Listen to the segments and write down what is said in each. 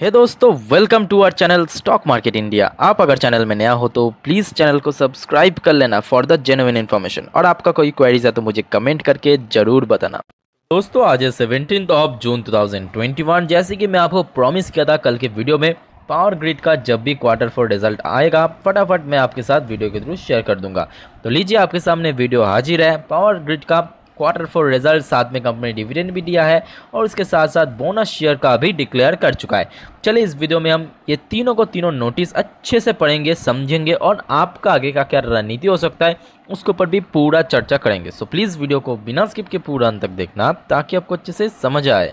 हे hey दोस्तों welcome to our channel stock market India आप अगर चैनल में नया हो तो प्लीज़ चैनल को सब्सक्राइब कर लेना फॉर द जेन्युन इन्फॉर्मेशन और आपका कोई क्वेरीज है तो मुझे कमेंट करके ज़रूर बताना दोस्तों आज है सेवनटीन ऑफ जून 2021 जैसे कि मैं आपको प्रॉमिस किया था कल के वीडियो में पावर ग्रिड का जब भी क्वार्टर फोर रिजल्ट आएगा फटाफट मैं आपके साथ वीडियो के थ्रू शेयर कर दूंगा तो लीजिए आपके सामने वीडियो हाजिर है पावर ग्रिड का क्वार्टर फोर रिजल्ट साथ में कंपनी डिविडेंड भी दिया है और उसके साथ साथ बोनस शेयर का भी डिक्लेयर कर चुका है चलिए इस वीडियो में हम ये तीनों को तीनों नोटिस अच्छे से पढ़ेंगे समझेंगे और आपका आगे का क्या रणनीति हो सकता है उसके ऊपर भी पूरा चर्चा करेंगे सो प्लीज़ वीडियो को बिना स्किप के पूरा अंत तक देखना ताकि आपको अच्छे से समझ आए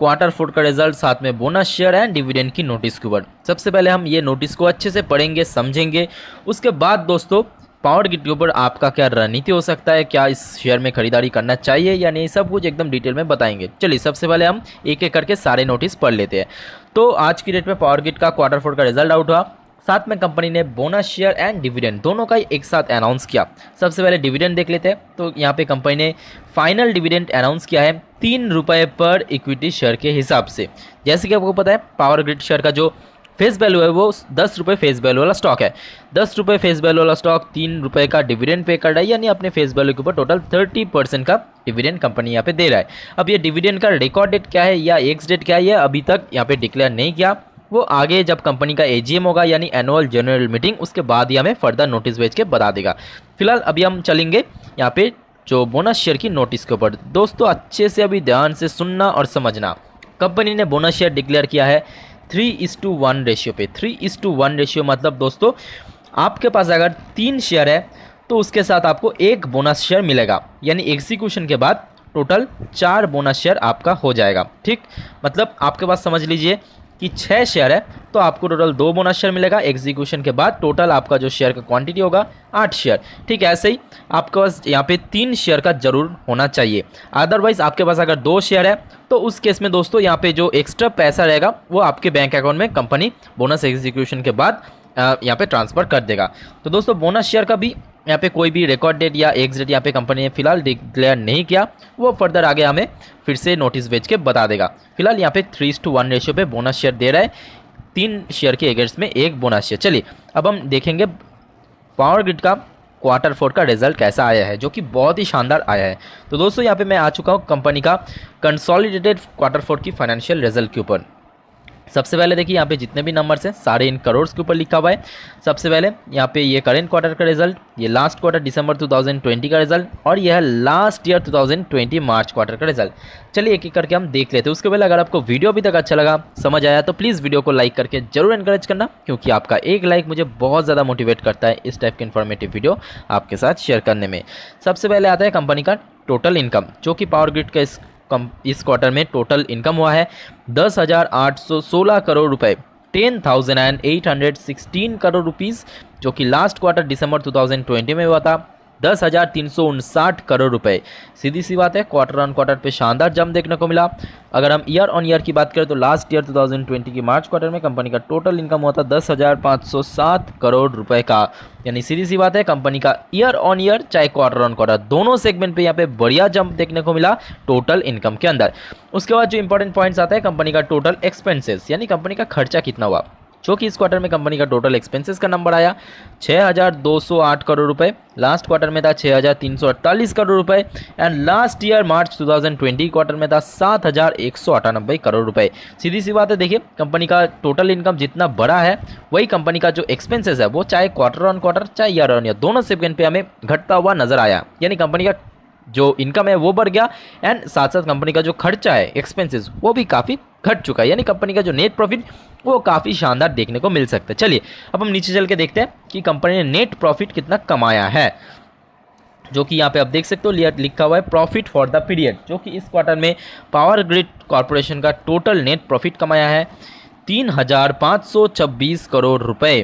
क्वार्टर फोर का रिजल्ट साथ में बोनस शेयर एंड डिविडेंड की नोटिस के ऊपर सबसे पहले हम ये नोटिस को अच्छे से पढ़ेंगे समझेंगे उसके बाद दोस्तों पावर गिट के ऊपर आपका क्या रणनीति हो सकता है क्या इस शेयर में खरीदारी करना चाहिए या नहीं सब कुछ एकदम डिटेल में बताएंगे चलिए सबसे पहले हम एक एक करके सारे नोटिस पढ़ लेते हैं तो आज की डेट में पावर गिट का क्वार्टर फोर का रिजल्ट आउट हुआ साथ में कंपनी ने बोनस शेयर एंड डिविडेंड दोनों का एक साथ अनाउंस किया सबसे पहले डिविडेंड देख लेते हैं तो यहाँ पे कंपनी ने फाइनल डिविडेंड अनाउंस किया है तीन रुपये पर इक्विटी शेयर के हिसाब से जैसे कि आपको पता है पावर ग्रिड शेयर का जो फेस वैल्यू है वो दस रुपये फेस वैल्यू वाला स्टॉक है दस रुपये फेस वैल्यू वाला स्टॉक तीन रुपये का डिविडेंड पे कर रहा है यानी अपने फेस वैल्यू के ऊपर टोटल थर्टी परसेंट का डिविडेंड कंपनी यहाँ पे दे रहा है अब ये डिविडेंड का रिकॉर्ड डेट क्या है या एक्स डेट क्या है अभी तक यहाँ पे डिक्लेयर नहीं किया वो आगे जब कंपनी का एजीएम होगा यानी एनुअल जनरल मीटिंग उसके बाद ही हमें फर्दर नोटिस भेज के बता देगा फिलहाल अभी हम चलेंगे यहाँ पे जो बोनस शेयर की नोटिस के ऊपर दोस्तों अच्छे से अभी ध्यान से सुनना और समझना कंपनी ने बोनस शेयर डिक्लेयर किया है three is to one ratio पे three is to one ratio मतलब दोस्तों आपके पास अगर तीन शेयर है तो उसके साथ आपको एक बोनस शेयर मिलेगा यानी एग्जीक्यूशन के बाद टोटल चार बोनस शेयर आपका हो जाएगा ठीक मतलब आपके पास समझ लीजिए कि छः शेयर है तो आपको टोटल दो बोनस शेयर मिलेगा एग्जीक्यूशन के बाद टोटल आपका जो शेयर का क्वांटिटी होगा आठ शेयर ठीक है ऐसे ही आपके पास यहाँ पे तीन शेयर का जरूर होना चाहिए अदरवाइज़ आपके पास अगर दो शेयर है तो उस केस में दोस्तों यहाँ पे जो एक्स्ट्रा पैसा रहेगा वो आपके बैंक अकाउंट में कंपनी बोनस एग्जीक्यूशन के बाद यहाँ पे ट्रांसफ़र कर देगा तो दोस्तों बोनस शेयर का भी यहाँ पे कोई भी रिकॉर्ड डेट या एग्ज डेट यहाँ पे कंपनी ने फिलहाल डिक्लेयर नहीं किया वो फर्दर आगे हमें फिर से नोटिस भेज के बता देगा फिलहाल यहाँ पे थ्री टू वन रेशियो पे बोनस शेयर दे रहा है तीन शेयर के एगेंस्ट में एक बोनस शेयर चलिए अब हम देखेंगे पावर ग्रिड का क्वार्टर फोर का रिजल्ट कैसा आया है जो कि बहुत ही शानदार आया है तो दोस्तों यहाँ पे मैं आ चुका हूँ कंपनी का कंसोलिडेटेड क्वार्टर फोर की फाइनेंशियल रिजल्ट के ऊपर सबसे पहले देखिए यहाँ पे जितने भी नंबर्स हैं सारे इन करोड़ के ऊपर लिखा हुआ है सबसे पहले यहाँ पे ये करेंट क्वार्टर का रिजल्ट ये लास्ट क्वार्टर दिसंबर 2020 का रिजल्ट और यह लास्ट ईयर 2020 मार्च क्वार्टर का रिजल्ट चलिए एक एक करके हम देख लेते हैं उसके पहले अगर आपको वीडियो अभी तक अच्छा लगा समझ आया तो प्लीज़ वीडियो को लाइक करके जरूर इनकरेज करना क्योंकि आपका एक लाइक मुझे बहुत ज़्यादा मोटिवेट करता है इस टाइप के इन्फॉर्मेटिव वीडियो आपके साथ शेयर करने में सबसे पहले आता है कंपनी का टोटल इनकम जो कि पावर ग्रिड का इस कम इस क्वार्टर में टोटल इनकम हुआ है दस हज़ार आठ सौ सोलह करोड़ रुपए ten thousand and eight hundred sixteen crore rupees जो कि लास्ट क्वार्टर दिसंबर ट्वेंटी में हुआ था दस हज़ार तीन सौ उनसाठ करोड़ रुपए सीधी सी बात है क्वार्टर ऑन क्वार्टर पे शानदार जम देखने को मिला अगर हम ईयर ऑन ईयर की बात करें तो लास्ट ईयर 2020 की मार्च क्वार्टर में कंपनी का टोटल इनकम हुआ था दस हज़ार पाँच सौ सात करोड़ रुपए का यानी सीधी सी बात है कंपनी का ईयर ऑन ईयर चाहे क्वार्टर ऑन क्वार्टर दोनों सेगमेंट पे यहाँ पे बढ़िया जंप देखने को मिला टोटल इनकम के अंदर उसके बाद जो इंपॉर्टेंट पॉइंट्स आता है कंपनी का टोटल एक्सपेंसेस यानी कंपनी का खर्चा कितना हुआ जो कि इस क्वार्टर में कंपनी का टोटल एक्सपेंसेस का नंबर आया 6,208 करोड़ रुपए लास्ट क्वार्टर में था 6,348 करोड़ रुपए एंड लास्ट ईयर मार्च 2020 क्वार्टर में था सात करोड़ रुपए सीधी सी बात है देखिए कंपनी का टोटल इनकम जितना बड़ा है वही कंपनी का जो एक्सपेंसेस है वो चाहे क्वार्टर ऑन क्वार्टर चाहे ईयर ऑन ईयर दोनों सेकेंड पर हमें घटता हुआ नजर आया यानी कंपनी का जो इनकम है वो बढ़ गया एंड साथ साथ कंपनी का जो खर्चा है एक्सपेंसेस वो भी काफ़ी घट चुका है यानी कंपनी का जो नेट प्रॉफिट वो काफ़ी शानदार देखने को मिल सकता है चलिए अब हम नीचे चल के देखते हैं कि कंपनी ने नेट प्रॉफिट कितना कमाया है जो कि यहाँ पे आप देख सकते हो लिया लिखा हुआ है प्रॉफिट फॉर द पीरियड जो कि इस क्वार्टर में पावर ग्रिड कॉरपोरेशन का टोटल नेट प्रॉफिट कमाया है तीन हज़ार पाँच सौ छब्बीस करोड़ रुपए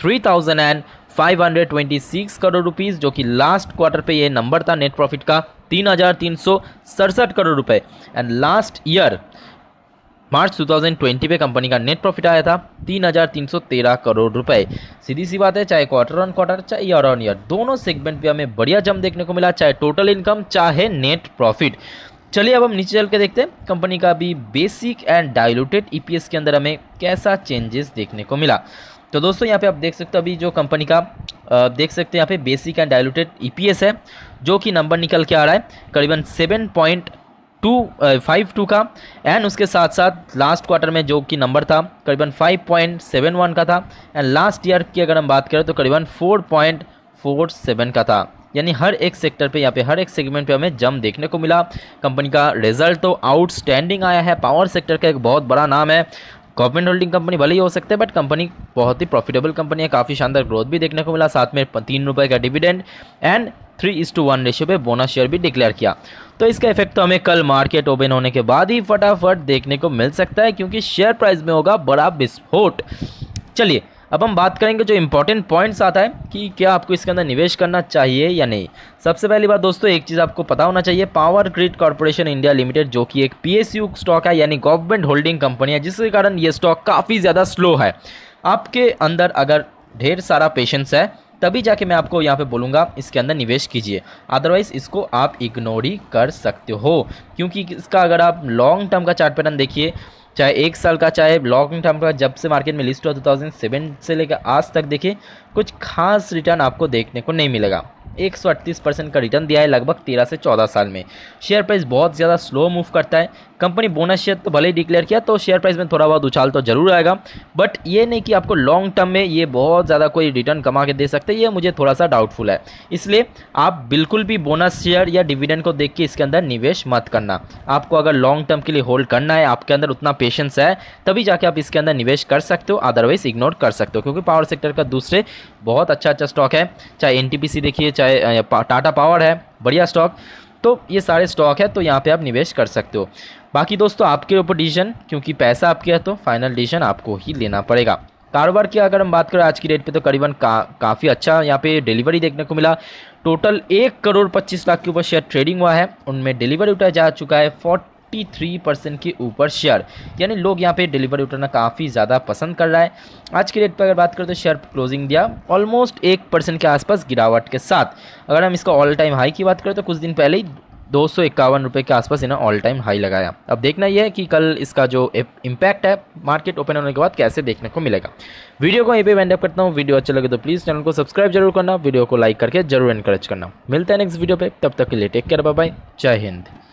three thousand and 526 crore rupees जो कि लास्ट क्वार्टर पे ये नंबर था नेट प्रॉफिट का तीन करोड़ रुपये एंड लास्ट ईयर मार्च 2020 पे कंपनी का नेट प्रॉफिट आया था 3,313 करोड़ रुपए सीधी सी बात है चाहे क्वार्टर ऑन क्वार्टर चाहे ईयर ऑन ईयर दोनों सेगमेंट पे हमें बढ़िया जम देखने को मिला चाहे टोटल इनकम चाहे नेट प्रॉफिट चलिए अब हम नीचे चल के देखते हैं कंपनी का भी बेसिक एंड डायलूटेड ईपीएस के अंदर हमें कैसा चेंजेस देखने को मिला तो दोस्तों यहाँ पे आप देख सकते हो अभी जो कंपनी का आप देख सकते हैं यहाँ पे बेसिक एंड डायलूटेड ईपीएस है जो कि नंबर निकल के आ रहा है करीबन seven point two five two का एंड उसके साथ साथ लास्ट क्वार्टर में जो कि नंबर था करीबन फाइव पॉइंट सेवन वन का था एंड लास्ट ईयर की अगर हम बात करें तो करीबन फोर पॉइंट फोर सेवन का था यानी हर एक सेक्टर पे यहाँ पे हर एक सेगमेंट पे हमें जम देखने को मिला कंपनी का रिजल्ट तो आउटस्टैंडिंग आया है पावर सेक्टर का एक बहुत बड़ा नाम है गवर्नमेंट होल्डिंग कंपनी भले ही हो सकते हैं बट कंपनी बहुत ही प्रॉफिटेबल कंपनी है काफ़ी शानदार ग्रोथ भी देखने को मिला साथ में तीन रुपये का dividend and three is two one ratio पे बोनस शेयर भी डिक्लेयर किया तो इसका इफेक्ट तो हमें कल मार्केट ओपन होने के बाद ही फटाफट देखने को मिल सकता है क्योंकि शेयर प्राइस में होगा बड़ा विस्फोट चलिए अब हम बात करेंगे जो इंपॉर्टेंट पॉइंट्स आता है कि क्या आपको इसके अंदर निवेश करना चाहिए या नहीं सबसे पहली बात दोस्तों एक चीज़ आपको पता होना चाहिए power grid corporation India limited जो कि एक पीएसयू स्टॉक है यानी गवर्नमेंट होल्डिंग कंपनी है जिसके कारण ये स्टॉक काफ़ी ज़्यादा स्लो है आपके अंदर अगर ढेर सारा पेशेंस है तभी जाके मैं आपको यहाँ पे बोलूँगा इसके अंदर निवेश कीजिए अदरवाइज़ इसको आप इग्नोर ही कर सकते हो क्योंकि इसका अगर आप लॉन्ग टर्म का चार्ट पैटर्न देखिए चाहे एक साल का चाहे लॉन्ग टर्म का जब से मार्केट में लिस्ट हुआ टू से लेकर आज तक देखिए कुछ खास रिटर्न आपको देखने को नहीं मिलेगा एक परसेंट का रिटर्न दिया है लगभग तेरह से चौदह साल में शेयर प्राइस बहुत ज़्यादा स्लो मूव करता है कंपनी बोनस शेयर तो भले ही डिक्लेयर किया तो शेयर प्राइस में थोड़ा बहुत उछाल तो जरूर आएगा बट ये नहीं कि आपको लॉन्ग टर्म में ये बहुत ज़्यादा कोई रिटर्न कमा के दे सकते ये मुझे थोड़ा सा डाउटफुल है इसलिए आप बिल्कुल भी बोनस शेयर या डिविडेंड को देख के इसके अंदर निवेश मत करना आपको अगर लॉन्ग टर्म के लिए होल्ड करना है आपके अंदर उतना पेशेंस है तभी जाके आप इसके अंदर निवेश कर सकते हो अदरवाइज इग्नोर कर सकते हो क्योंकि पावर सेक्टर का दूसरे बहुत अच्छा अच्छा स्टॉक है चाहे एन देखिए चाहे टाटा पावर है बढ़िया स्टॉक तो ये सारे स्टॉक है तो यहाँ पे आप निवेश कर सकते हो बाकी दोस्तों आपके ऊपर डिसीजन क्योंकि पैसा आपके है तो फाइनल डिसीजन आपको ही लेना पड़ेगा कारोबार की अगर हम बात करें आज की डेट पे तो करीबन का काफ़ी अच्छा यहाँ पे डिलीवरी देखने को मिला टोटल एक करोड़ पच्चीस लाख के ऊपर शेयर ट्रेडिंग हुआ है उनमें डिलीवरी उठाया जा चुका है फोर्ट 43 परसेंट के ऊपर शेयर यानी लोग यहाँ पे डिलीवरी उठाना काफ़ी ज़्यादा पसंद कर रहा है आज के डेट पर अगर बात करें तो शेयर क्लोजिंग दिया ऑलमोस्ट एक परसेंट के आसपास गिरावट के साथ अगर हम इसका ऑल टाइम हाई की बात करें तो कुछ दिन पहले ही दो सौ इक्यावन के आसपास इन्हें ऑल टाइम हाई लगाया अब देखना यह है कि कल इसका जो इम्पैक्ट है मार्केट ओपन होने के बाद कैसे देखने को मिलेगा वीडियो को यहीं पे एंड अप करता हूँ वीडियो अच्छा लगे तो प्लीज़ चैनल को सब्सक्राइब जरूर करना वीडियो को लाइक करके जरूर इनकरेज करना मिलता है नेक्स्ट वीडियो पर तब तक के लिए टेक केयर बाय जय हिंद